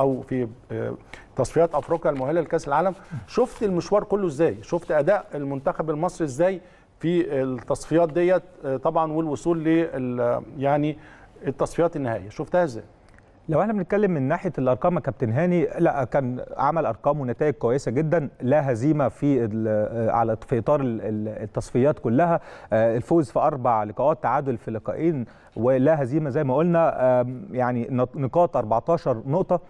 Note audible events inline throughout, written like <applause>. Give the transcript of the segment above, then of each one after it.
او في آه، تصفيات افريقيا المؤهله لكاس العالم شفت المشوار كله ازاي شفت اداء المنتخب المصري ازاي في التصفيات ديت آه، طبعا والوصول ل يعني التصفيات النهائيه شفتها ازاي لو احنا بنتكلم من ناحيه الارقام يا كابتن هاني لا كان عمل ارقام ونتائج كويسه جدا لا هزيمه في آه، على في اطار التصفيات كلها الفوز في اربع لقاءات تعادل في لقاءين ولا هزيمه زي ما قلنا يعني نقاط 14 نقطه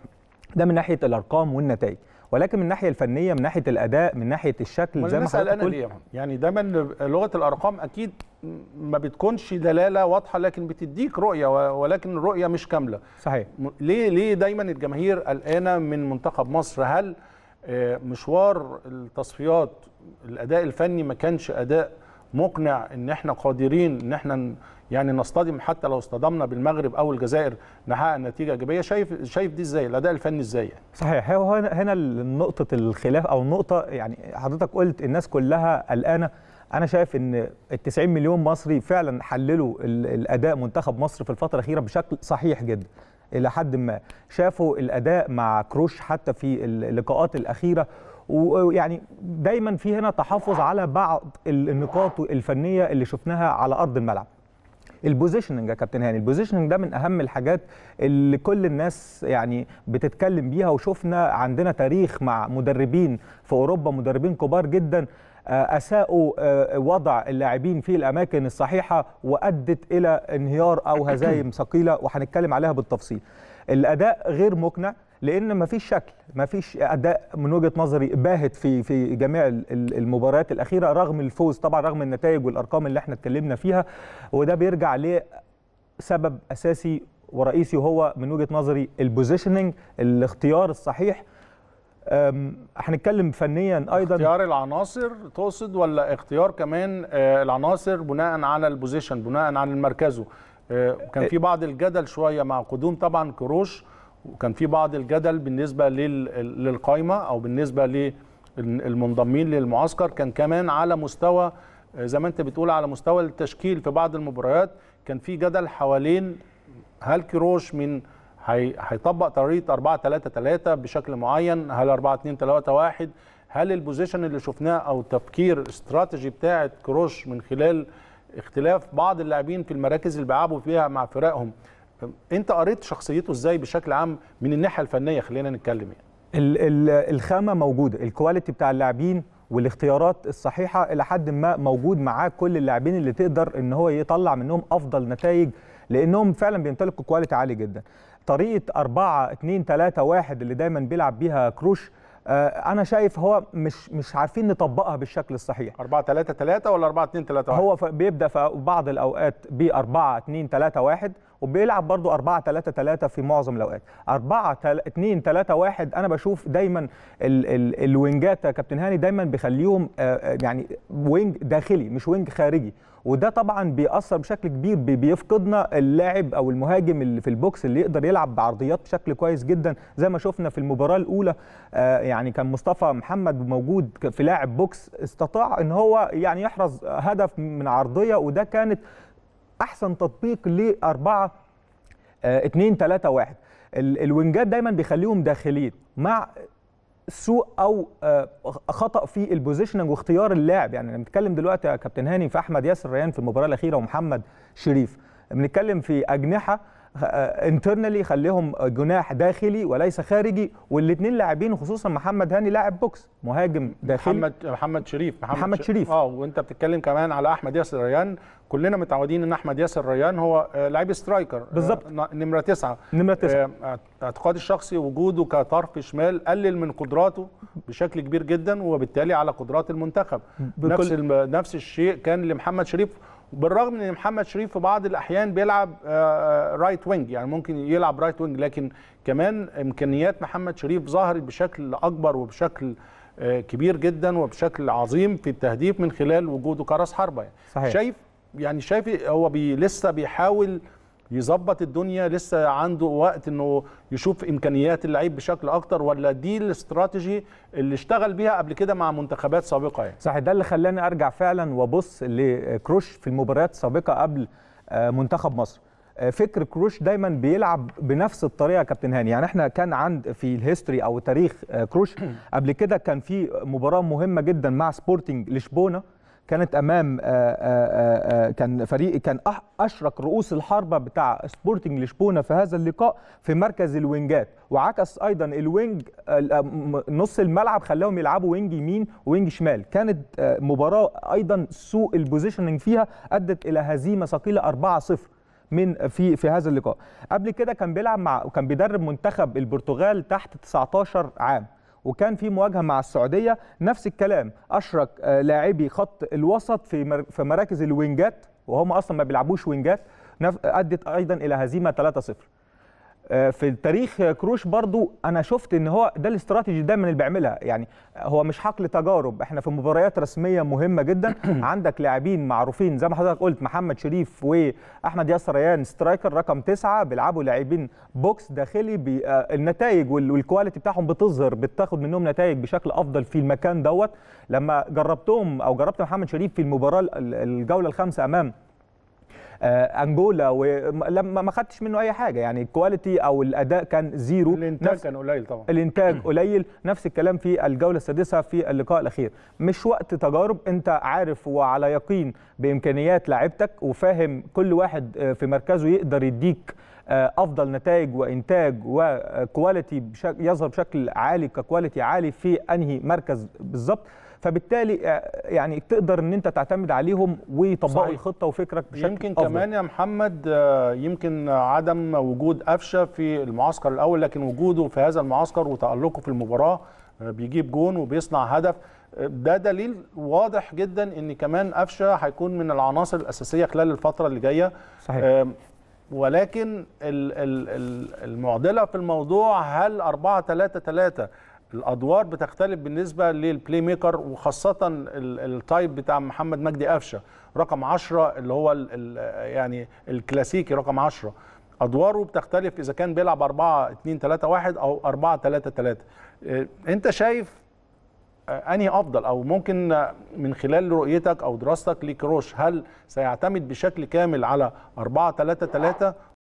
ده من ناحيه الارقام والنتائج ولكن من الناحيه الفنيه من ناحيه الاداء من ناحيه الشكل زي ما حضرتك قلت يعني دايما لغه الارقام اكيد ما بتكونش دلاله واضحه لكن بتديك رؤيه ولكن الرؤيه مش كامله صحيح ليه ليه دايما الجماهير قلقانه من منتخب مصر هل آه، مشوار التصفيات الاداء الفني ما كانش اداء مقنع ان احنا قادرين ان احنا يعني نصطدم حتى لو اصطدمنا بالمغرب او الجزائر نحقق نتيجه ايجابيه شايف شايف دي ازاي الاداء الفني ازاي يعني. صحيح هو هنا نقطه الخلاف او النقطه يعني حضرتك قلت الناس كلها قلقانه انا شايف ان ال 90 مليون مصري فعلا حللوا الاداء منتخب مصر في الفتره الاخيره بشكل صحيح جدا الى حد ما شافوا الاداء مع كروش حتى في اللقاءات الاخيره ويعني دايما في هنا تحفظ على بعض النقاط الفنيه اللي شفناها على ارض الملعب البوزيشننج يا كابتن هاني البوزيشننج ده من اهم الحاجات اللي كل الناس يعني بتتكلم بيها وشفنا عندنا تاريخ مع مدربين في اوروبا مدربين كبار جدا آه، اساءوا آه، وضع اللاعبين في الاماكن الصحيحه وادت الى انهيار او هزايم ثقيله وهنتكلم عليها بالتفصيل الاداء غير مقنع لان مفيش شكل مفيش اداء من وجهه نظري باهت في في جميع المباريات الاخيره رغم الفوز طبعا رغم النتائج والارقام اللي احنا اتكلمنا فيها وده بيرجع لسبب اساسي ورئيسي وهو من وجهه نظري البوزيشننج الاختيار الصحيح هنتكلم فنيا ايضا اختيار العناصر تقصد ولا اختيار كمان آه، العناصر بناء على البوزيشن بناء على مركزه آه، كان آه، في بعض الجدل شويه مع قدوم طبعا كروش وكان في بعض الجدل بالنسبه للقائمه او بالنسبه للمنضمين للمعسكر كان كمان على مستوى زي ما انت بتقول على مستوى التشكيل في بعض المباريات كان في جدل حوالين هل كروش من هيطبق طريقه 4 3 3 بشكل معين هل 4 2 3 1 هل البوزيشن اللي شفناه او التفكير الاستراتيجي بتاعه كروش من خلال اختلاف بعض اللاعبين في المراكز اللي بيلعبوا فيها مع فرقهم انت قريت شخصيته ازاي بشكل عام من الناحيه الفنيه خلينا نتكلم يعني. الخامه موجوده الكواليتي بتاع اللاعبين والاختيارات الصحيحه الى حد ما موجود معاه كل اللاعبين اللي تقدر ان هو يطلع منهم افضل نتائج لانهم فعلا بيمتلكوا كواليتي عالي جدا طريقه 4 2 3 1 اللي دايما بيلعب بيها كروش آه، انا شايف هو مش مش عارفين نطبقها بالشكل الصحيح 4 3 3 ولا 4 2 3 1 هو بيبدا في بعض الاوقات ب 4 2 3 1 وبيلعب برضو 4 3 3 في معظم الاوقات 4 2 3 1 انا بشوف دايما ال ال الوينجات كابتن هاني دايما بيخليهم آه، آه، يعني وينج داخلي مش وينج خارجي وده طبعا بيأثر بشكل كبير بيفقدنا اللاعب او المهاجم اللي في البوكس اللي يقدر يلعب بعرضيات بشكل كويس جدا زي ما شفنا في المباراه الاولى آه، يعني كان مصطفى محمد موجود في لاعب بوكس استطاع ان هو يعني يحرز هدف من عرضيه وده كانت احسن تطبيق ل 4 2 3 1 الوينجات دايما بيخليهم داخلين مع سوء او آه، خطا في البوزيشننج واختيار اللاعب يعني بنتكلم دلوقتي يا كابتن هاني في احمد ياسر ريان في المباراه الاخيره ومحمد شريف بنتكلم في اجنحه انترنالي آه، خليهم جناح داخلي وليس خارجي والاثنين لاعبين خصوصا محمد هاني لاعب بوكس مهاجم داخلي محمد محمد شريف محمد, محمد شريف اه وانت بتتكلم كمان على احمد ياسر ريان كلنا متعودين ان احمد ياسر ريان هو آه، لعيب سترايكر آه، بالظبط نمره تسعة نمره تسعة اعتقادي الشخصي وجوده كطرف شمال قلل من قدراته بشكل كبير جدا وبالتالي على قدرات المنتخب نفس نفس الشيء كان لمحمد شريف بالرغم ان محمد شريف في بعض الاحيان بيلعب رايت آه، وينج آه، يعني ممكن يلعب رايت وينج لكن كمان امكانيات محمد شريف ظهرت بشكل اكبر وبشكل آه، كبير جدا وبشكل عظيم في التهديف من خلال وجوده كراس حربه يعني صحيح. شايف يعني شايف هو بي لسه بيحاول يظبط الدنيا لسه عنده وقت انه يشوف امكانيات اللعيب بشكل اكتر ولا دي الاستراتيجي اللي اشتغل بيها قبل كده مع منتخبات سابقه يعني صحيح ده اللي خلاني ارجع فعلا وابص لكروش في المباريات السابقه قبل آه، منتخب مصر آه، فكر كروش دايما بيلعب بنفس الطريقه يا كابتن هاني يعني احنا كان عند في الهيستوري او تاريخ آه، كروش <clears throat> قبل كده كان في مباراه مهمه جدا مع سبورتنج لشبونه كانت امام آه، آه، آه، كان فريق كان اشرك رؤوس الحربه بتاع سبورتنج لشبونه في هذا اللقاء في مركز الوينجات وعكس ايضا الوينج نص الملعب خلاهم يلعبوا وينج يمين وينج شمال كانت مباراه ايضا سوء البوزيشننج فيها ادت الى هزيمه ثقيله 4-0 من في في هذا اللقاء قبل كده كان بيلعب مع كان بيدرب منتخب البرتغال تحت 19 عام وكان في مواجهه مع السعوديه نفس الكلام اشرك آه، لاعبي خط الوسط في في مراكز الوينجات وهم اصلا ما بيلعبوش وينجات ادت ايضا الى هزيمه 3-0 آه، في التاريخ كروش برضو انا شفت ان هو ده الاستراتيجي دايما اللي بيعملها يعني هو مش حقل تجارب احنا في مباريات رسميه مهمه جدا <clears throat> عندك لاعبين معروفين زي ما حضرتك قلت محمد شريف واحمد ياسر ريان سترايكر رقم تسعة بيلعبوا لاعبين بوكس داخلي آه، النتائج والكواليتي بتاعهم بتظهر بتاخد منهم نتائج بشكل افضل في المكان دوت لما جربتهم او جربت محمد شريف في المباراه الجوله الخامسه امام آه، انجولا ولما ما خدتش منه اي حاجه يعني الكواليتي او الاداء كان زيرو الانتاج كان قليل طبعا الانتاج <clears throat> قليل نفس الكلام في الجوله السادسه في اللقاء الاخير مش وقت تجارب انت عارف وعلى يقين بامكانيات لاعبتك وفاهم كل واحد آه، في مركزه يقدر يديك آه، افضل نتائج وانتاج وكواليتي يظهر بشكل عالي ككواليتي عالي في انهي مركز بالظبط فبالتالي آه، يعني تقدر ان انت تعتمد عليهم ويطبقوا الخطه وفكرك بشكل يمكن أفضل. كمان يا محمد آه، يمكن عدم وجود قفشه في المعسكر الاول لكن وجوده في هذا المعسكر وتالقه في المباراه بيجيب جون وبيصنع هدف ده دليل واضح جدا ان كمان قفشه هيكون من العناصر الاساسيه خلال الفتره اللي جايه صحيح. ولكن المعضله في الموضوع هل 4 3 3 الادوار بتختلف بالنسبه للبلاي ميكر وخاصه التايب بتاع محمد مجدي قفشه رقم 10 اللي هو الـ يعني الكلاسيكي رقم 10 ادواره بتختلف اذا كان بيلعب 4 2 3 1 او 4 3 3 انت شايف آه، انهي افضل او ممكن آه، من خلال رؤيتك او دراستك لكروش هل سيعتمد بشكل كامل على 4 3 3